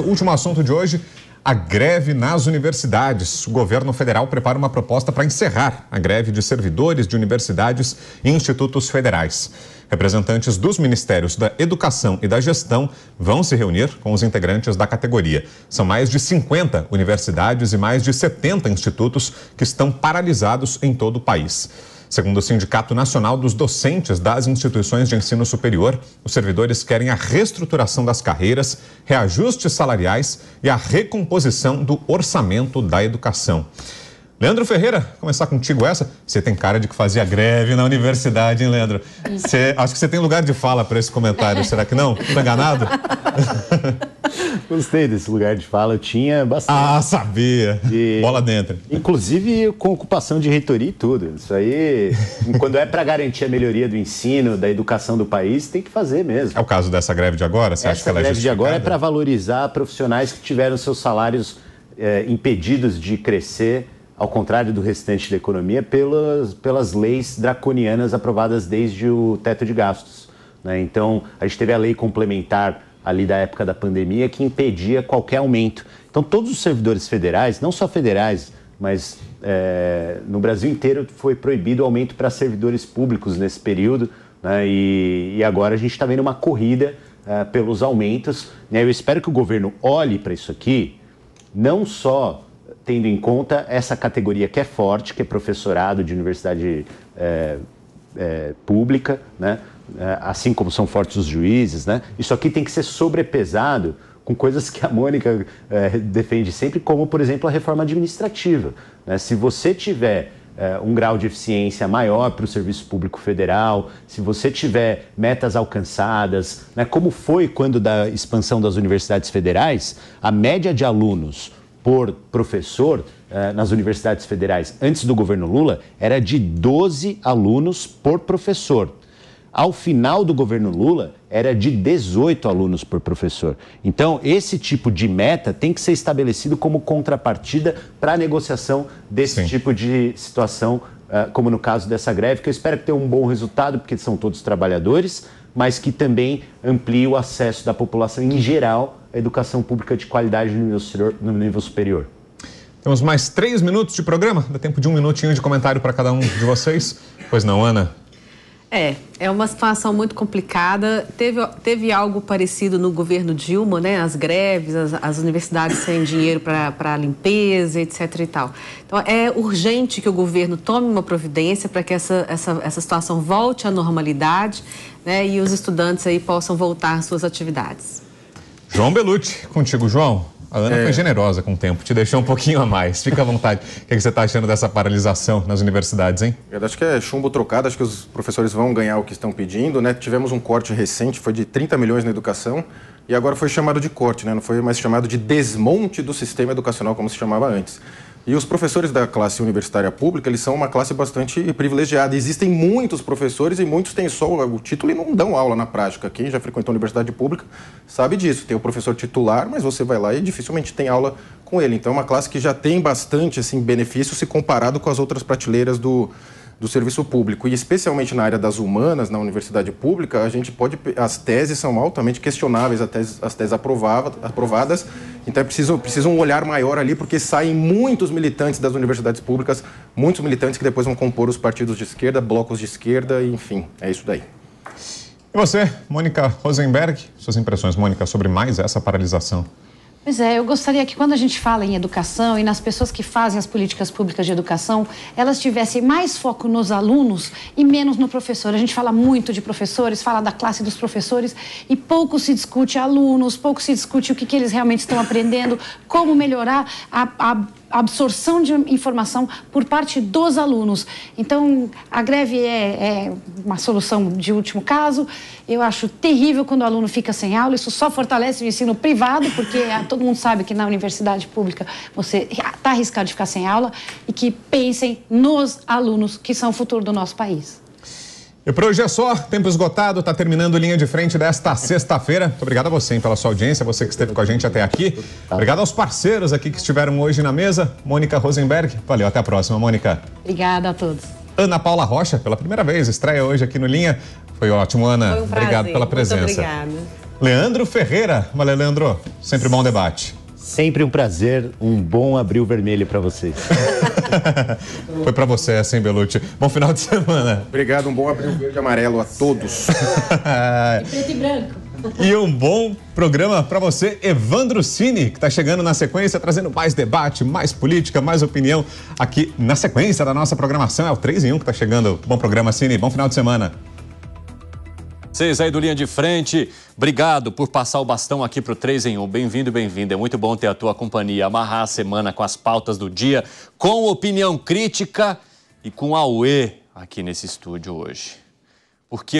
Último assunto de hoje, a greve nas universidades. O governo federal prepara uma proposta para encerrar a greve de servidores de universidades e institutos federais. Representantes dos ministérios da Educação e da Gestão vão se reunir com os integrantes da categoria. São mais de 50 universidades e mais de 70 institutos que estão paralisados em todo o país. Segundo o Sindicato Nacional dos Docentes das Instituições de Ensino Superior, os servidores querem a reestruturação das carreiras, reajustes salariais e a recomposição do orçamento da educação. Leandro Ferreira, começar contigo essa. Você tem cara de que fazia greve na universidade, hein, Leandro? Você, acho que você tem lugar de fala para esse comentário, será que não? Estou enganado? Gostei desse lugar de fala, eu tinha bastante. Ah, sabia! Bola dentro. Inclusive com ocupação de reitoria e tudo. Isso aí, quando é para garantir a melhoria do ensino, da educação do país, tem que fazer mesmo. É o caso dessa greve de agora? Você Essa acha que ela é greve de agora é para valorizar profissionais que tiveram seus salários é, impedidos de crescer ao contrário do restante da economia, pelas, pelas leis draconianas aprovadas desde o teto de gastos. Né? Então, a gente teve a lei complementar ali da época da pandemia que impedia qualquer aumento. Então, todos os servidores federais, não só federais, mas é, no Brasil inteiro foi proibido o aumento para servidores públicos nesse período, né? e, e, agora a gente está vendo uma corrida é, pelos aumentos. Né? Eu espero que o governo olhe para isso aqui, não só tendo em conta essa categoria que é forte, que é professorado de universidade é, é pública, né? É, assim como são fortes os juízes, né? Isso aqui tem que ser sobrepesado com coisas que a Mônica é, defende sempre, como, por exemplo, a reforma administrativa. Né? Se você tiver é, um grau de eficiência maior para o Serviço Público Federal, se você tiver metas alcançadas, né? como foi quando da expansão das universidades federais, a média de alunos por professor é, nas universidades federais antes do governo Lula era de 12 alunos por professor. Ao final do governo Lula, era de 18 alunos por professor. Então, esse tipo de meta tem que ser estabelecido como contrapartida para a negociação desse Sim. tipo de situação, eh, como no caso dessa greve, que eu espero que tenha um bom resultado, porque são todos trabalhadores, mas que também amplie o acesso da população em geral à educação pública de qualidade no nível superior. Temos mais três minutos de programa, dá tempo de um minutinho de comentário para cada um de vocês. Pois não, Ana? É, é uma situação muito complicada. Teve, teve algo parecido no governo Dilma, né? As greves, as, as universidades sem dinheiro para limpeza, etc. e tal. Então é urgente que o governo tome uma providência para que essa, essa, essa situação volte à normalidade né? e os estudantes aí possam voltar às suas atividades. João Belucci, contigo, João. A Ana é... foi generosa com o tempo, te deixou um pouquinho a mais. Fica à vontade. o que, é que você está achando dessa paralisação nas universidades, hein? Eu acho que é chumbo trocado, acho que os professores vão ganhar o que estão pedindo, né? Tivemos um corte recente, foi de 30 milhões na educação, e agora foi chamado de corte, né? Não foi mais chamado de desmonte do sistema educacional, como se chamava antes. E os professores da classe universitária pública, eles são uma classe bastante privilegiada. Existem muitos professores e muitos têm só o título e não dão aula na prática. Quem já frequentou a universidade pública sabe disso. Tem o professor titular, mas você vai lá e dificilmente tem aula com ele. Então é uma classe que já tem bastante assim benefício se comparado com as outras prateleiras do do serviço público e especialmente na área das humanas, na universidade pública, a gente pode as teses são altamente questionáveis, as teses, as teses aprovadas, então é preciso, preciso um olhar maior ali porque saem muitos militantes das universidades públicas, muitos militantes que depois vão compor os partidos de esquerda, blocos de esquerda, enfim, é isso daí. E você, Mônica Rosenberg, suas impressões, Mônica, sobre mais essa paralisação? Pois é, eu gostaria que quando a gente fala em educação e nas pessoas que fazem as políticas públicas de educação, elas tivessem mais foco nos alunos e menos no professor. A gente fala muito de professores, fala da classe dos professores e pouco se discute alunos, pouco se discute o que, que eles realmente estão aprendendo, como melhorar a, a absorção de informação por parte dos alunos. Então, a greve é, é, uma solução de último caso. Eu acho terrível quando o aluno fica sem aula. Isso só fortalece o ensino privado, porque ah, todo mundo sabe que na universidade pública você está arriscado de ficar sem aula. E que pensem nos alunos que são o futuro do nosso país. E por hoje é só, tempo esgotado, está terminando linha de frente desta sexta-feira. Muito obrigado a você hein, pela sua audiência, você que esteve com a gente até aqui. Obrigado aos parceiros aqui que estiveram hoje na mesa. Mônica Rosenberg, valeu, até a próxima, Mônica. Obrigada a todos. Ana Paula Rocha, pela primeira vez, estreia hoje aqui no Linha. Foi ótimo, Ana. Foi um Obrigado pela presença. Muito obrigada. Leandro Ferreira, valeu, Leandro. Sempre bom debate. Sempre um prazer, um bom abril vermelho para vocês. Foi para você essa, hein, Belucci? Bom final de semana. Obrigado, um bom abril verde e amarelo a todos. e preto e branco. E um bom programa para você, Evandro Cini, que está chegando na sequência, trazendo mais debate, mais política, mais opinião aqui na sequência da nossa programação. É o 3 em 1 que está chegando. Bom programa, Cini. Bom final de semana. Vocês aí do Linha de Frente, obrigado por passar o bastão aqui para o 3 em 1. Bem-vindo, bem-vinda. É muito bom ter a tua companhia, amarrar a semana com as pautas do dia, com opinião crítica e com a UE aqui nesse estúdio hoje. Porque